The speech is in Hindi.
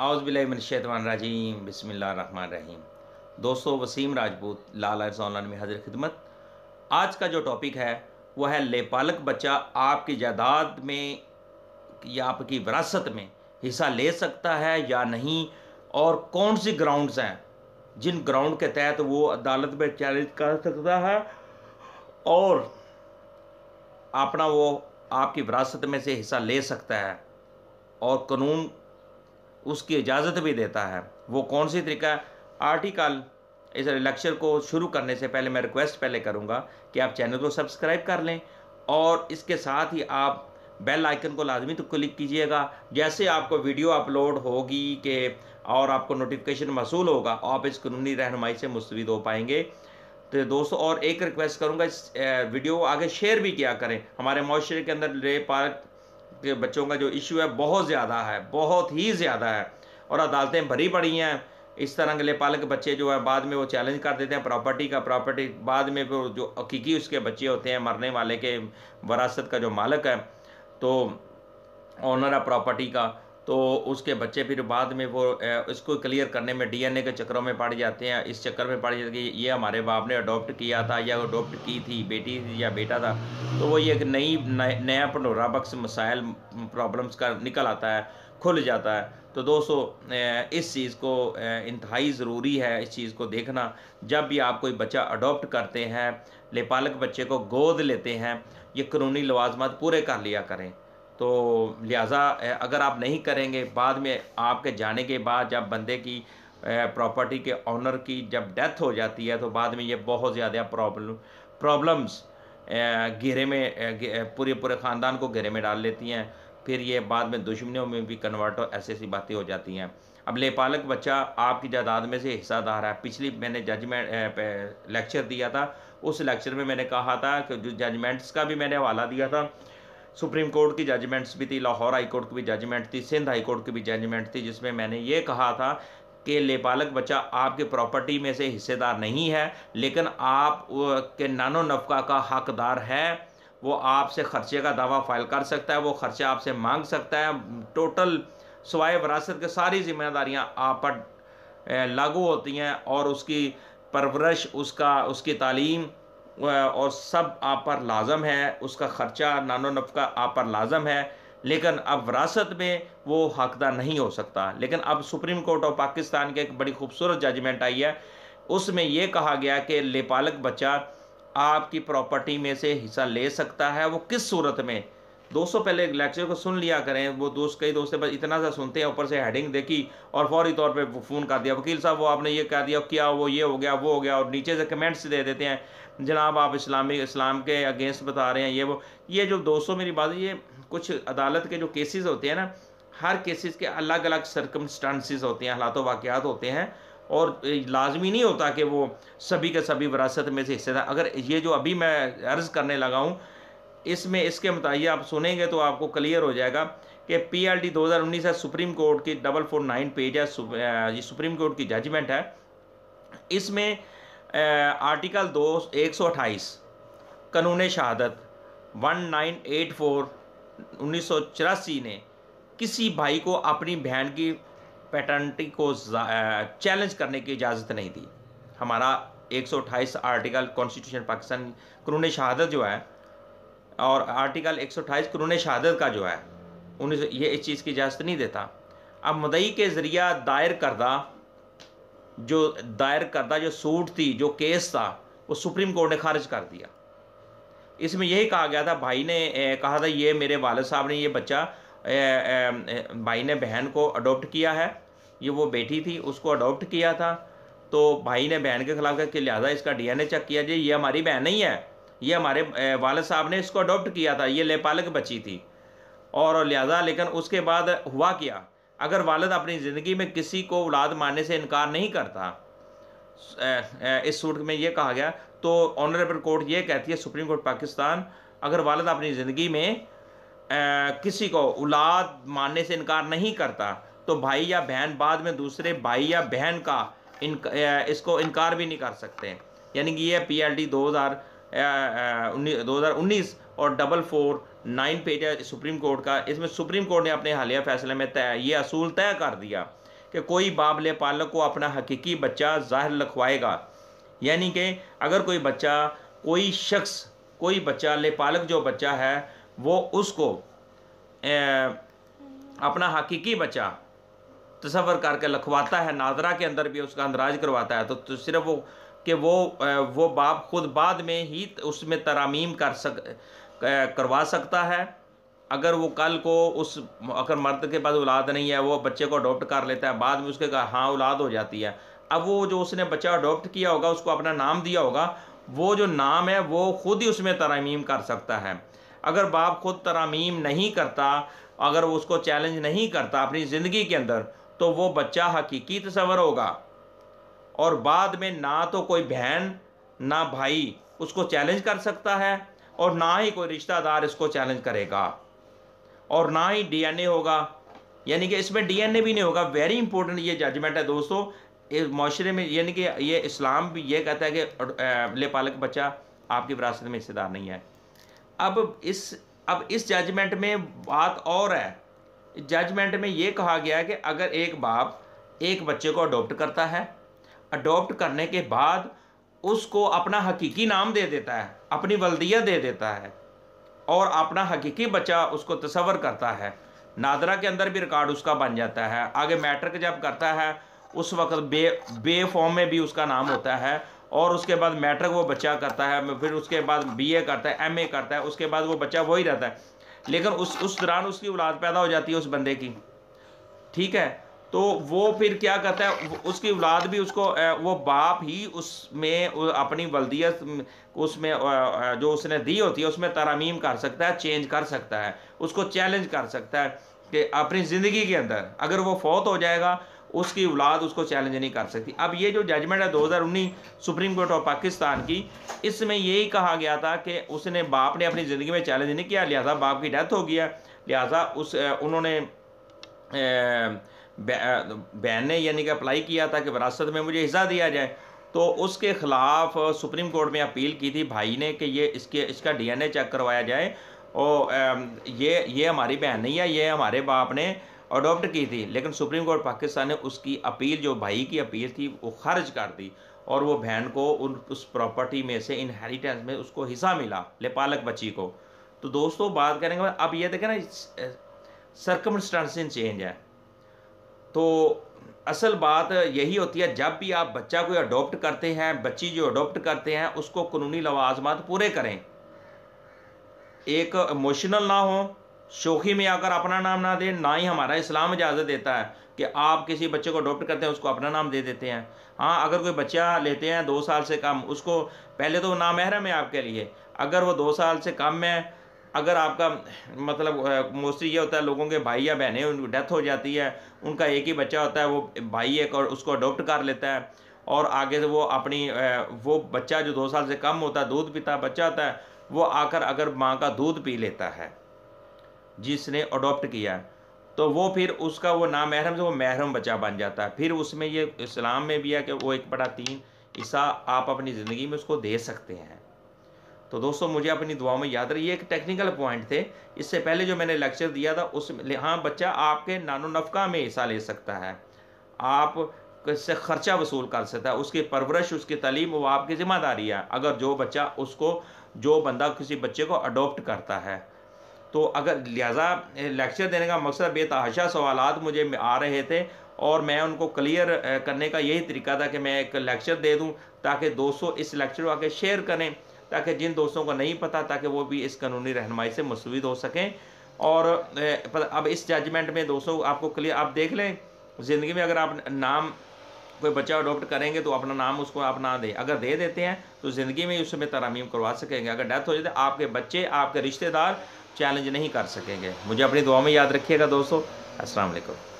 आउज़बिलशैतवान राजीम बसमिल्लाम दोस्तों वसीम राजपूत लाल ऑनलाइन में हाजिर खिदमत आज का जो टॉपिक है वह है लेपालक बच्चा आपकी जायदाद में या आपकी विरासत में हिस्सा ले सकता है या नहीं और कौन सी ग्राउंड्स हैं जिन ग्राउंड के तहत वो अदालत में चैलेंज कर सकता है और अपना वो आपकी विरासत में से हिस्सा ले सकता है और कानून उसकी इजाज़त भी देता है वो कौन सी तरीका आर्टिकल इस लेक्चर को शुरू करने से पहले मैं रिक्वेस्ट पहले करूँगा कि आप चैनल को सब्सक्राइब कर लें और इसके साथ ही आप बेल आइकन को लाजमी तो क्लिक कीजिएगा जैसे आपको वीडियो अपलोड होगी के और आपको नोटिफिकेशन मसूल होगा आप इस कानूनी रहनमाई से मुस्तविद हो पाएंगे तो दोस्तों और एक रिक्वेस्ट करूँगा इस वीडियो आगे शेयर भी किया करें हमारे माशरे के अंदर रे पार्क के बच्चों का जो इशू है बहुत ज़्यादा है बहुत ही ज़्यादा है और अदालतें भरी पड़ी हैं इस तरह के लिए पालक बच्चे जो है बाद में वो चैलेंज कर देते हैं प्रॉपर्टी का प्रॉपर्टी बाद में वो जो हकीकी उसके बच्चे होते हैं मरने वाले के वरासत का जो मालिक है तो ऑनर है प्रॉपर्टी का तो उसके बच्चे फिर बाद में वो इसको क्लियर करने में डीएनए के चक्करों में पड़ जाते हैं इस चक्कर में पड़ जाते हैं ये हमारे बाप ने अडोप्ट किया था या अडोप्ट की थी बेटी थी या बेटा था तो वो ये एक नई नया पंडोरा बक्स मसाइल प्रॉब्लम्स का निकल आता है खुल जाता है तो दोस्तों इस चीज़ को इंतहाई ज़रूरी है इस चीज़ को देखना जब भी आप कोई बच्चा अडोप्ट करते हैं लेपालक बच्चे को गोद लेते हैं ये कानूनी लवाजमत पूरे कर लिया करें तो लिहाजा अगर आप नहीं करेंगे बाद में आपके जाने के बाद जब बंदे की प्रॉपर्टी के ऑनर की जब डेथ हो जाती है तो बाद में ये बहुत ज़्यादा प्रॉब्लम प्रॉब्लम्स घेरे में पूरे पूरे ख़ानदान को घेरे में डाल लेती हैं फिर ये बाद में दुश्मनियों में भी कन्वर्ट हो ऐसी ऐसी बातें हो जाती हैं अब लेपालक बच्चा आपकी जायदाद में से हिस्सादार है पिछली मैंने जजमेंट लेक्चर दिया था उस लेक्चर में मैंने कहा था कि जो जजमेंट्स का भी मैंने हवाला दिया था सुप्रीम कोर्ट की जजमेंट्स भी थी लाहौर हाई कोर्ट की भी जजमेंट थी सिंध हाई कोर्ट की भी जजमेंट थी जिसमें मैंने ये कहा था कि लेपालक बच्चा आपके प्रॉपर्टी में से हिस्सेदार नहीं है लेकिन आप के नानो नफका का हकदार है वो आपसे खर्चे का दावा फाइल कर सकता है वो खर्चा आपसे मांग सकता है टोटल सवाए वरासत के सारी जिम्मेदारियां आप पर लागू होती हैं और उसकी परवरिश उसका उसकी तालीम और सब आप पर लाजम है उसका ख़र्चा नानो नफका आप पर लाजम है लेकिन अब विरासत में वो हकदा नहीं हो सकता लेकिन अब सुप्रीम कोर्ट ऑफ पाकिस्तान के एक बड़ी खूबसूरत जजमेंट आई है उसमें यह कहा गया कि लेपालक बच्चा आपकी प्रॉपर्टी में से हिस्सा ले सकता है वो किस सूरत में दोस्तों पहले लेक्चर को सुन लिया करें वो दोस्त कई दोस्त बस इतना सा सुनते हैं ऊपर से हेडिंग देखी और फौरी तौर पे फ़ोन कर दिया वकील साहब वो आपने ये कह दिया क्या वो ये हो गया वो हो गया और नीचे से कमेंट्स दे देते हैं जनाब आप इस्लामी इस्लाम के अगेंस्ट बता रहे हैं ये वो ये जो दोस्तों मेरी बात ये कुछ अदालत के जो केसेस होते हैं ना हर केसेस के अलग अलग सरकमस्टांसिस होते हैं हालात वाक़ात होते हैं और लाजमी नहीं होता कि वो सभी के सभी विरासत में से हिस्सेदार अगर ये जो अभी मैं अर्ज़ करने लगा हूँ इसमें इसके मुताबिक आप सुनेंगे तो आपको क्लियर हो जाएगा कि पी 2019 डी दो हज़ार उन्नीस है सुप्रीम कोर्ट की डबल फोर नाइन पेज है सुप्रीम कोर्ट की जजमेंट है इसमें आर्टिकल दो एक सौ अट्ठाईस कानून शहादत वन नाइन एट फोर उन्नीस सौ चौरासी ने किसी भाई को अपनी बहन की पेटर्निटी को चैलेंज करने की इजाज़त नहीं दी हमारा एक सौ अट्ठाईस आर्टिकल कॉन्स्टिट्यूशन पाकिस्तान कानून शहादत जो है और आर्टिकल एक सौ अट्ठाईस कानून शहादत का जो है उन्हें ये इस चीज़ की इजाज़त नहीं देता अब मदई के ज़रिया दायर करदा जो दायर करदा जो सूट थी जो केस था वो सुप्रीम कोर्ट ने खारिज कर दिया इसमें यही कहा गया था भाई ने ए, कहा था ये मेरे वाल साहब ने ये बच्चा ए, ए, भाई ने बहन को अडोप्ट किया है ये वो बेटी थी उसको अडोप्ट किया था तो भाई ने बहन के खिलाफ कि लिहाजा इसका डीएनए चेक किया जी ये हमारी बहन नहीं है ये हमारे वालद साहब ने इसको अडोप्ट किया था ये लेपालक बच्ची थी और लिहाजा लेकिन उसके बाद हुआ क्या अगर वालद अपनी ज़िंदगी में किसी को औलाद मानने से इनकार नहीं करता इस सूट में यह कहा गया तो ऑनरेबल कोर्ट ये कहती है सुप्रीम कोर्ट पाकिस्तान अगर वालद अपनी ज़िंदगी में किसी को औलाद मानने से इनकार नहीं करता तो भाई या बहन बाद में दूसरे भाई या बहन का इन इसको इनकार भी नहीं कर सकते यानी कि ये पी एल डी दो हज़ार दो हज़ार उन्नीस और डबल फोर नाइन पेज है सुप्रीम कोर्ट का इसमें सुप्रीम कोर्ट ने अपने हालिया फैसले में तय ये असूल तय कर दिया कि कोई बाबले पालक को अपना हकीकी बच्चा ज़ाहिर लखवाएगा यानी कि अगर कोई बच्चा कोई शख्स कोई बच्चा ले पालक जो बच्चा है वो उसको ए, अपना हकीकी बच्चा तस्वर करके लखवाता है नादरा के अंदर भी उसका अंदराज करवाता है तो, तो सिर्फ वो कि वो वो बाप खुद बाद में ही उसमें तरामीम कर सक करवा सकता है अगर वो कल को उस अगर मर्द के पास औलाद नहीं है वो बच्चे को अडोप्ट कर लेता है बाद में उसके हाँ औलाद हो जाती है अब वो जो उसने बच्चा अडोप्ट किया होगा उसको अपना नाम दिया होगा वो जो नाम है वो खुद ही उसमें तरामीम कर सकता है अगर बाप खुद तरामीम नहीं करता अगर वो उसको चैलेंज नहीं करता अपनी ज़िंदगी के अंदर तो वो बच्चा हकीकी तस्वर होगा और बाद में ना तो कोई बहन ना भाई उसको चैलेंज कर सकता है और ना ही कोई रिश्तेदार इसको चैलेंज करेगा और ना ही डीएनए होगा यानी कि इसमें डीएनए भी नहीं होगा वेरी इंपॉर्टेंट ये जजमेंट है दोस्तों इस माशरे में यानी कि ये इस्लाम भी ये कहता है कि ले पालक बच्चा आपकी विरासत में हिस्सेदार नहीं है अब इस अब इस जजमेंट में बात और है जजमेंट में ये कहा गया है कि अगर एक बाप एक बच्चे को अडोप्ट करता है अडोप्ट करने के बाद उसको अपना हकीकी नाम दे देता है अपनी वल्दिया दे देता है और अपना हकीकी बच्चा उसको तस्वर करता है नादरा के अंदर भी रिकॉर्ड उसका बन जाता है आगे मैट्रिक जब करता है उस वक्त बे बे फॉर्म में भी उसका नाम होता है और उसके बाद मैट्रिक वो बच्चा करता है फिर उसके बाद बीए करता है एमए करता है उसके बाद वो बच्चा वही रहता है लेकिन उस उस दौरान उसकी औलाद पैदा हो जाती है उस बंदे की ठीक है तो वो फिर क्या करता है उसकी औलाद भी उसको वो बाप ही उसमें अपनी वल्दियत उसमें जो उसने दी होती है उसमें तरामीम कर सकता है चेंज कर सकता है उसको चैलेंज कर सकता है कि अपनी ज़िंदगी के अंदर अगर वो फौत हो जाएगा उसकी औलाद उसको चैलेंज नहीं कर सकती अब ये जो जजमेंट है 2019 सुप्रीम कोर्ट ऑफ पाकिस्तान की इसमें यही कहा गया था कि उसने बाप ने अपनी ज़िंदगी में चैलेंज नहीं किया लिहाजा बाप की डेथ हो गया लिहाजा उस उन्होंने ए, बहन ने यानी कि अप्लाई किया था कि विरासत में मुझे हिस्सा दिया जाए तो उसके ख़िलाफ़ सुप्रीम कोर्ट में अपील की थी भाई ने कि ये इसके इसका डीएनए चेक करवाया जाए और ये ये हमारी बहन नहीं है ये हमारे बाप ने अडोप्ट की थी लेकिन सुप्रीम कोर्ट पाकिस्तान ने उसकी अपील जो भाई की अपील थी वो खारिज कर दी और वो बहन को उन उस प्रॉपर्टी में से इनहेरिटेंस में उसको हिस्सा मिला लेपालक बच्ची को तो दोस्तों बात करेंगे अब ये देखें ना सर्कमस्टांसिस चेंज है तो असल बात यही होती है जब भी आप बच्चा को अडोप्ट करते हैं बच्ची जो अडोप्ट करते हैं उसको कानूनी लवाजमात पूरे करें एक इमोशनल ना हो शोखी में आकर अपना नाम ना दें ना ही हमारा इस्लाम इजाज़त देता है कि आप किसी बच्चे को अडोप्ट करते हैं उसको अपना नाम दे देते हैं हाँ अगर कोई बच्चा लेते हैं दो साल से कम उसको पहले तो नाम महरम है आपके लिए अगर वो दो साल से कम है अगर आपका मतलब मोस्टली ये होता है लोगों के भाई या बहनें उनकी डेथ हो जाती है उनका एक ही बच्चा होता है वो भाई एक और उसको अडोप्ट कर लेता है और आगे से वो अपनी वो बच्चा जो दो साल से कम होता है दूध पीता बच्चा होता है वो आकर अगर माँ का दूध पी लेता है जिसने अडोप्ट किया तो वो फिर उसका वो ना महरम से वो महरम बच्चा बन जाता है फिर उसमें ये इस्लाम में भी है कि वो एक बड़ा तीन हिस्सा आप अपनी ज़िंदगी में उसको दे सकते हैं तो दोस्तों मुझे अपनी दुआ में याद रही एक टेक्निकल पॉइंट थे इससे पहले जो मैंने लेक्चर दिया था उस हाँ बच्चा आपके नानो नफका में हिस्सा ले सकता है आप से खर्चा वसूल कर सकता है उसकी परवरिश उसकी तलीम वो आपकी ज़िम्मेदारी है अगर जो बच्चा उसको जो बंदा किसी बच्चे को अडोप्ट करता है तो अगर लिहाजा लेक्चर देने का मकसद बेतहाशा सवाल मुझे आ रहे थे और मैं उनको क्लियर करने का यही तरीका था कि मैं एक लेक्चर दे दूँ ताकि दोस्तों इस लेक्चर को आके शेयर करें ताकि जिन दोस्तों को नहीं पता ताकि वो भी इस कानूनी रहनमाई से मसरूद हो सकें और अब इस जजमेंट में दोस्तों आपको क्लियर आप देख लें ज़िंदगी में अगर आप नाम कोई बच्चा अडोप्ट करेंगे तो अपना नाम उसको आप ना दें अगर दे देते हैं तो ज़िंदगी में उसमें तरामीम करवा सकेंगे अगर डेथ हो जाए तो आपके बच्चे आपके रिश्तेदार चैलेंज नहीं कर सकेंगे मुझे अपनी दुआ में याद रखिएगा दोस्तों अस्सलाम वालेकुम